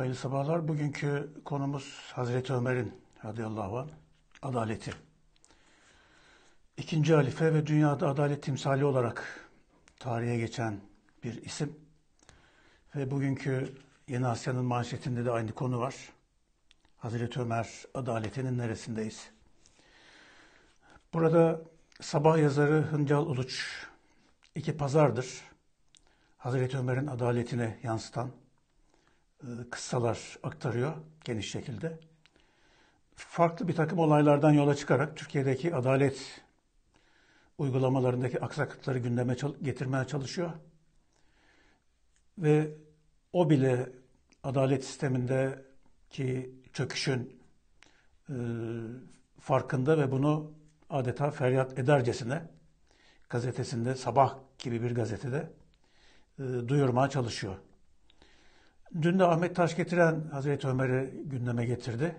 Hayırlı sabahlar. Bugünkü konumuz Hazreti Ömer'in radıyallahu anh adaleti. İkinci halife ve dünyada adalet timsali olarak tarihe geçen bir isim. Ve bugünkü Yeni Asya'nın manşetinde de aynı konu var. Hazreti Ömer adaletinin neresindeyiz? Burada sabah yazarı Hıncal Uluç iki pazardır. Hazreti Ömer'in adaletine yansıtan e, kıssalar aktarıyor geniş şekilde. Farklı bir takım olaylardan yola çıkarak Türkiye'deki adalet uygulamalarındaki aksaklıkları gündeme getirmeye çalışıyor. Ve o bile adalet sistemindeki çöküşün e, farkında ve bunu adeta feryat edercesine gazetesinde sabah gibi bir gazetede e, duyurmaya çalışıyor. Dün de Ahmet Taş getiren Hazreti Ömer'i gündeme getirdi.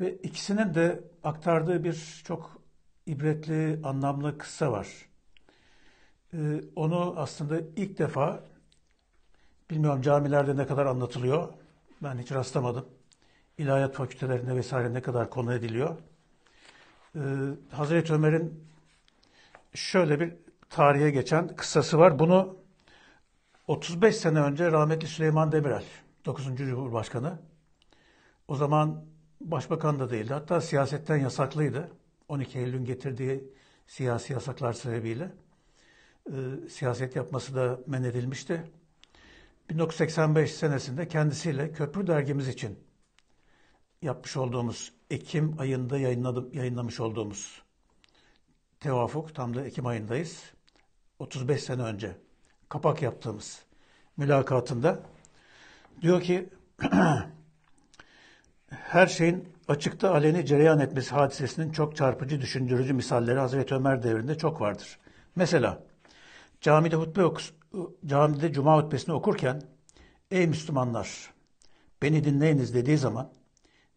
Ve ikisinin de aktardığı bir çok ibretli, anlamlı kıssa var. Ee, onu aslında ilk defa, bilmiyorum camilerde ne kadar anlatılıyor, ben hiç rastlamadım. İlahiyat fakültelerinde vesaire ne kadar konu ediliyor. Ee, Hazreti Ömer'in şöyle bir tarihe geçen kıssası var. Bunu 35 sene önce rahmetli Süleyman Demirel, 9. Cumhurbaşkanı. O zaman başbakan da değildi. Hatta siyasetten yasaklıydı. 12 Eylül'ün getirdiği siyasi yasaklar sebebiyle. E, siyaset yapması da men edilmişti. 1985 senesinde kendisiyle Köprü dergimiz için yapmış olduğumuz, Ekim ayında yayınlamış olduğumuz tevafuk, tam da Ekim ayındayız, 35 sene önce kapak yaptığımız mülakatında diyor ki her şeyin açıkta aleni cereyan etmesi hadisesinin çok çarpıcı, düşündürücü misalleri Hazreti Ömer devrinde çok vardır. Mesela camide hutbe okus, camide cuma hutbesini okurken ey Müslümanlar beni dinleyiniz dediği zaman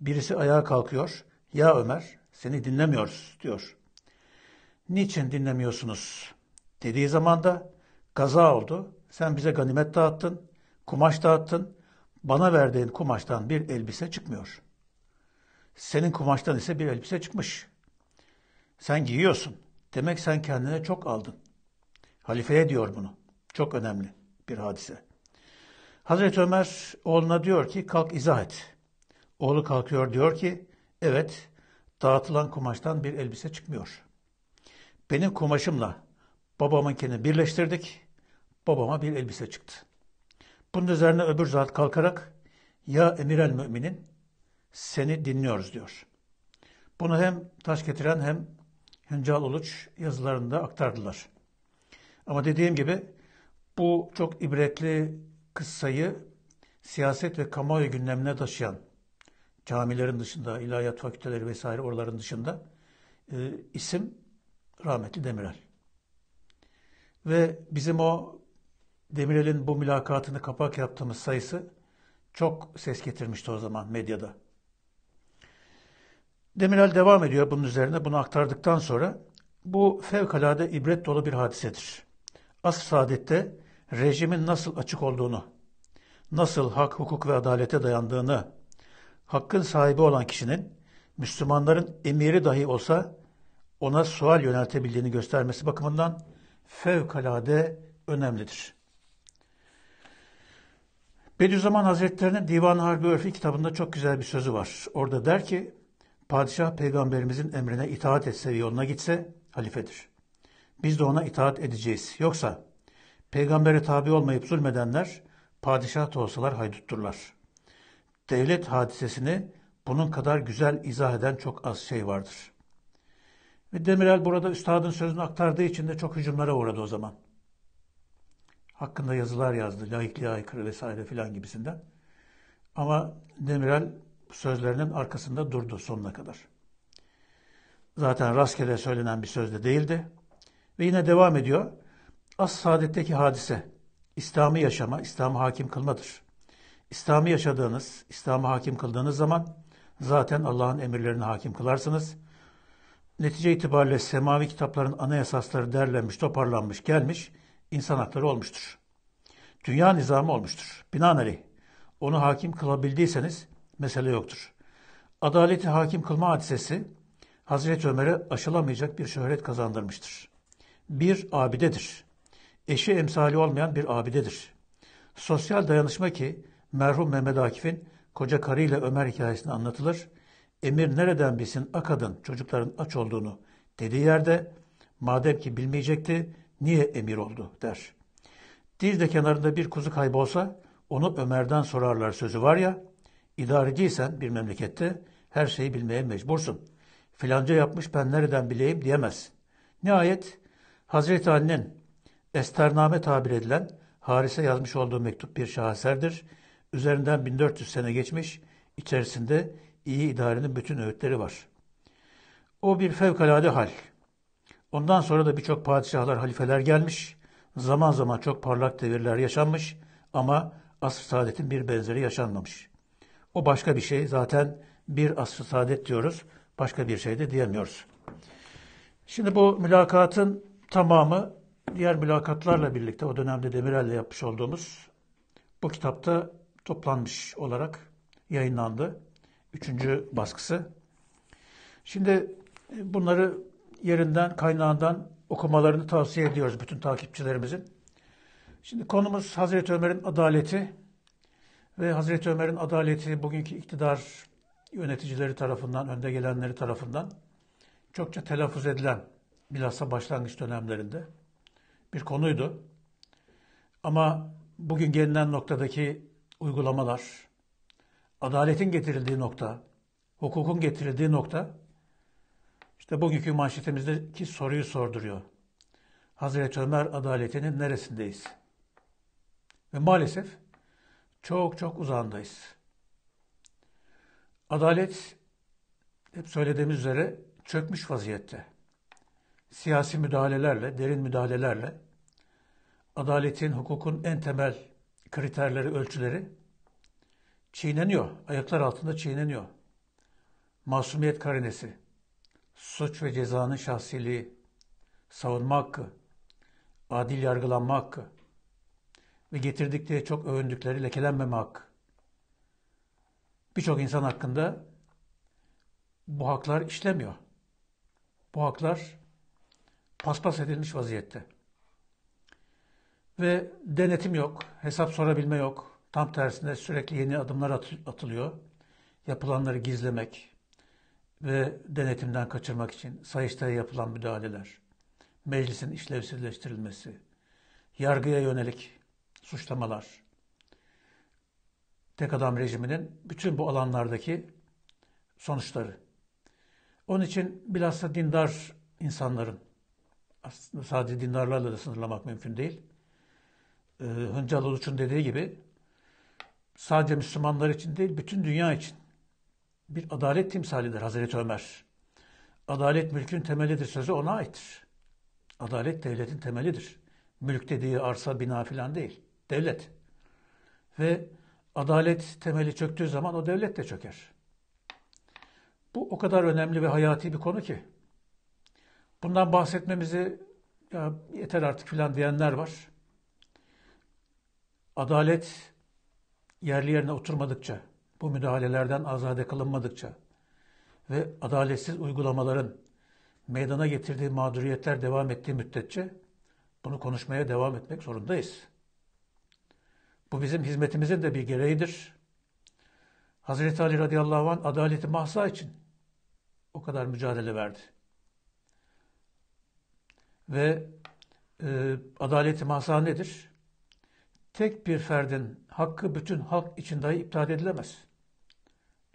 birisi ayağa kalkıyor ya Ömer seni dinlemiyoruz diyor. Niçin dinlemiyorsunuz dediği zaman da Gaza oldu. Sen bize ganimet dağıttın, kumaş dağıttın. Bana verdiğin kumaştan bir elbise çıkmıyor. Senin kumaştan ise bir elbise çıkmış. Sen giyiyorsun. Demek sen kendine çok aldın. Halifeye diyor bunu. Çok önemli bir hadise. Hazreti Ömer oğluna diyor ki kalk izah et. Oğlu kalkıyor diyor ki evet dağıtılan kumaştan bir elbise çıkmıyor. Benim kumaşımla Babamın babamınkini birleştirdik. Babama bir elbise çıktı. Bunun üzerine öbür zat kalkarak ya emirel müminin seni dinliyoruz diyor. Bunu hem taş getiren hem Hüncal Uluç yazılarında aktardılar. Ama dediğim gibi bu çok ibretli kıssayı siyaset ve kamuoyu gündemine taşıyan camilerin dışında, ilahiyat fakülteleri vesaire oraların dışında e, isim rahmetli Demirel. Ve bizim o Demirel'in bu mülakatını kapak yaptığımız sayısı çok ses getirmişti o zaman medyada. Demirel devam ediyor bunun üzerine bunu aktardıktan sonra bu fevkalade ibret dolu bir hadisedir. Asr saadette rejimin nasıl açık olduğunu, nasıl hak, hukuk ve adalete dayandığını, hakkın sahibi olan kişinin Müslümanların emiri dahi olsa ona sual yöneltebildiğini göstermesi bakımından fevkalade önemlidir. Bediüzzaman Hazretleri'nin Divan Harbi Örfi kitabında çok güzel bir sözü var. Orada der ki, padişah peygamberimizin emrine itaat etse ve yoluna gitse halifedir. Biz de ona itaat edeceğiz. Yoksa peygambere tabi olmayıp zulmedenler padişah da olsalar haydutturlar. Devlet hadisesini bunun kadar güzel izah eden çok az şey vardır.'' Ve Demirel burada üstadın sözünü aktardığı için de çok hücumlara uğradı o zaman. Hakkında yazılar yazdı, laikliğe aykırı vesaire filan gibisinden. Ama Demirel sözlerinin arkasında durdu sonuna kadar. Zaten rastgele söylenen bir söz de değildi. Ve yine devam ediyor. As saadetteki hadise, İslam'ı yaşama, İslam'ı hakim kılmadır. İslam'ı yaşadığınız, İslam'ı hakim kıldığınız zaman zaten Allah'ın emirlerini hakim kılarsınız.'' netice itibariyle semavi kitapların ana esasları derlenmiş, toparlanmış, gelmiş, insan hakları olmuştur. Dünya nizamı olmuştur. Binaenaleyh onu hakim kılabildiyseniz mesele yoktur. Adaleti hakim kılma hadisesi Hazreti Ömer'e aşılamayacak bir şöhret kazandırmıştır. Bir abidedir. Eşi emsali olmayan bir abidedir. Sosyal dayanışma ki merhum Mehmet Akif'in koca karıyla Ömer hikayesini anlatılır.'' Emir nereden bilsin akadın çocukların aç olduğunu dediği yerde madem ki bilmeyecekti niye emir oldu der. Dizde kenarında bir kuzu kaybolsa onu Ömer'den sorarlar sözü var ya idareciysen bir memlekette her şeyi bilmeye mecbursun. Filanca yapmış ben nereden bileyim diyemez. Nihayet Hazreti Ali'nin estername tabir edilen Haris'e yazmış olduğu mektup bir şaheserdir. Üzerinden 1400 sene geçmiş, içerisinde iyi idarenin bütün öğütleri var. O bir fevkalade hal. Ondan sonra da birçok padişahlar, halifeler gelmiş. Zaman zaman çok parlak devirler yaşanmış ama asr saadetin bir benzeri yaşanmamış. O başka bir şey. Zaten bir asr saadet diyoruz. Başka bir şey de diyemiyoruz. Şimdi bu mülakatın tamamı diğer mülakatlarla birlikte o dönemde Demirel'le yapmış olduğumuz bu kitapta toplanmış olarak yayınlandı. Üçüncü baskısı. Şimdi e, bunları yerinden, kaynağından okumalarını tavsiye ediyoruz bütün takipçilerimizin. Şimdi konumuz Hazreti Ömer'in adaleti ve Hazreti Ömer'in adaleti bugünkü iktidar yöneticileri tarafından, önde gelenleri tarafından çokça telaffuz edilen bilhassa başlangıç dönemlerinde bir konuydu. Ama bugün gelinen noktadaki uygulamalar, adaletin getirildiği nokta, hukukun getirildiği nokta işte bugünkü manşetimizdeki soruyu sorduruyor. Hazreti Ömer adaletinin neresindeyiz? Ve maalesef çok çok uzağındayız. Adalet hep söylediğimiz üzere çökmüş vaziyette. Siyasi müdahalelerle, derin müdahalelerle adaletin, hukukun en temel kriterleri, ölçüleri çiğneniyor. Ayaklar altında çiğneniyor. Masumiyet karinesi, suç ve cezanın şahsiliği, savunma hakkı, adil yargılanma hakkı ve getirdikleri çok övündükleri lekelenmeme hakkı. Birçok insan hakkında bu haklar işlemiyor. Bu haklar paspas edilmiş vaziyette. Ve denetim yok, hesap sorabilme yok, Tam tersine sürekli yeni adımlar atılıyor. Yapılanları gizlemek ve denetimden kaçırmak için Sayıştay'a yapılan müdahaleler, meclisin işlevsizleştirilmesi, yargıya yönelik suçlamalar, tek adam rejiminin bütün bu alanlardaki sonuçları. Onun için bilhassa dindar insanların, aslında sadece dindarlarla da sınırlamak mümkün değil. Ee, Hıncal Uluç'un dediği gibi sadece Müslümanlar için değil, bütün dünya için bir adalet timsalidir Hazreti Ömer. Adalet mülkün temelidir sözü ona aittir. Adalet devletin temelidir. Mülk dediği arsa, bina filan değil. Devlet. Ve adalet temeli çöktüğü zaman o devlet de çöker. Bu o kadar önemli ve hayati bir konu ki. Bundan bahsetmemizi ya yeter artık filan diyenler var. Adalet yerli yerine oturmadıkça, bu müdahalelerden azade kılınmadıkça ve adaletsiz uygulamaların meydana getirdiği mağduriyetler devam ettiği müddetçe bunu konuşmaya devam etmek zorundayız. Bu bizim hizmetimizin de bir gereğidir. Hazreti Ali radıyallahu anh adaleti mahsa için o kadar mücadele verdi. Ve e, adaleti mahsa nedir? tek bir ferdin hakkı bütün halk için dahi iptal edilemez.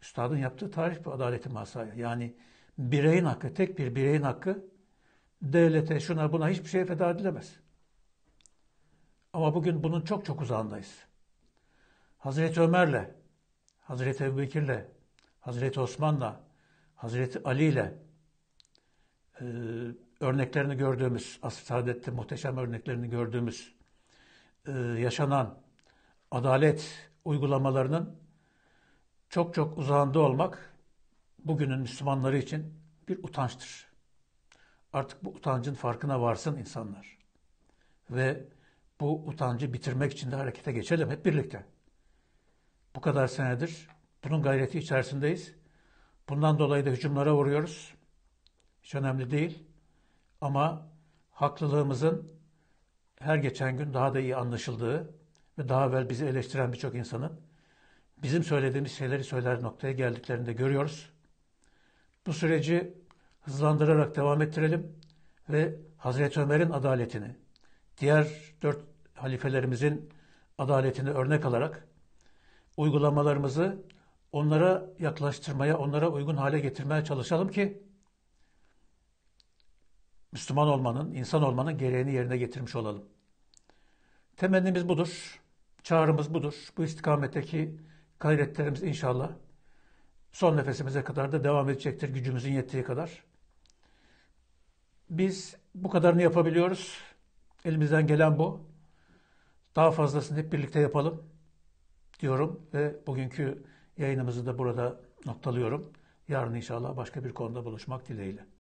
Üstadın yaptığı tarif bu adaleti masaya. Yani bireyin hakkı, tek bir bireyin hakkı devlete, şuna buna hiçbir şey feda edilemez. Ama bugün bunun çok çok uzağındayız. Hazreti Ömer'le, Hazreti Ebubekir'le, Hazreti Osman'la, Hazreti Ali'yle e, örneklerini gördüğümüz, Asr Saadet'te muhteşem örneklerini gördüğümüz e, yaşanan adalet uygulamalarının çok çok uzağında olmak bugünün Müslümanları için bir utançtır. Artık bu utancın farkına varsın insanlar. Ve bu utancı bitirmek için de harekete geçelim hep birlikte. Bu kadar senedir bunun gayreti içerisindeyiz. Bundan dolayı da hücumlara vuruyoruz. Hiç önemli değil. Ama haklılığımızın her geçen gün daha da iyi anlaşıldığı ve daha evvel bizi eleştiren birçok insanın bizim söylediğimiz şeyleri söyler noktaya geldiklerini de görüyoruz. Bu süreci hızlandırarak devam ettirelim ve Hazreti Ömer'in adaletini, diğer dört halifelerimizin adaletini örnek alarak uygulamalarımızı onlara yaklaştırmaya, onlara uygun hale getirmeye çalışalım ki Müslüman olmanın, insan olmanın gereğini yerine getirmiş olalım. Temennimiz budur. Çağrımız budur. Bu istikametteki gayretlerimiz inşallah son nefesimize kadar da devam edecektir gücümüzün yettiği kadar. Biz bu kadarını yapabiliyoruz. Elimizden gelen bu. Daha fazlasını hep birlikte yapalım diyorum ve bugünkü yayınımızı da burada noktalıyorum. Yarın inşallah başka bir konuda buluşmak dileğiyle.